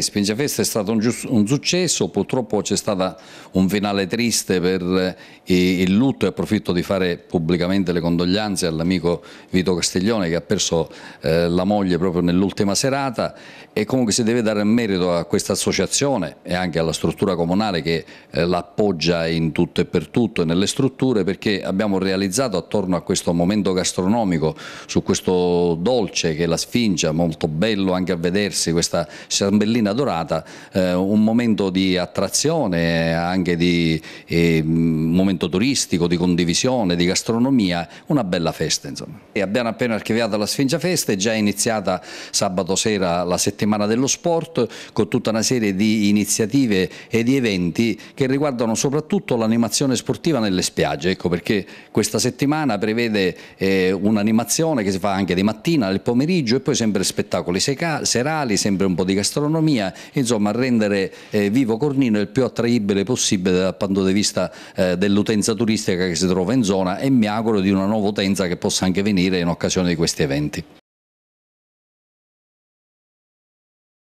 Spingafesta è stato un, giusto, un successo, purtroppo c'è stato un finale triste per eh, il lutto e approfitto di fare pubblicamente le condoglianze all'amico Vito Castiglione che ha perso eh, la moglie proprio nell'ultima serata e comunque si deve dare merito a questa associazione e anche alla struttura comunale che eh, l'appoggia in tutto e per tutto e nelle strutture perché abbiamo realizzato attorno a questo momento gastronomico su questo dolce che è la Spingia, molto bello anche a vedersi questa ciambellina Marina Dorata eh, un momento di attrazione, anche di eh, momento turistico, di condivisione, di gastronomia, una bella festa insomma. E abbiamo appena archiviato la Sfingia Festa, è già iniziata sabato sera la settimana dello sport con tutta una serie di iniziative e di eventi che riguardano soprattutto l'animazione sportiva nelle spiagge, ecco perché questa settimana prevede eh, un'animazione che si fa anche di mattina, nel pomeriggio e poi sempre spettacoli serali, sempre un po' di gastronomia l'economia, insomma rendere eh, vivo Cornino il più attraibile possibile dal punto di vista eh, dell'utenza turistica che si trova in zona e mi auguro di una nuova utenza che possa anche venire in occasione di questi eventi.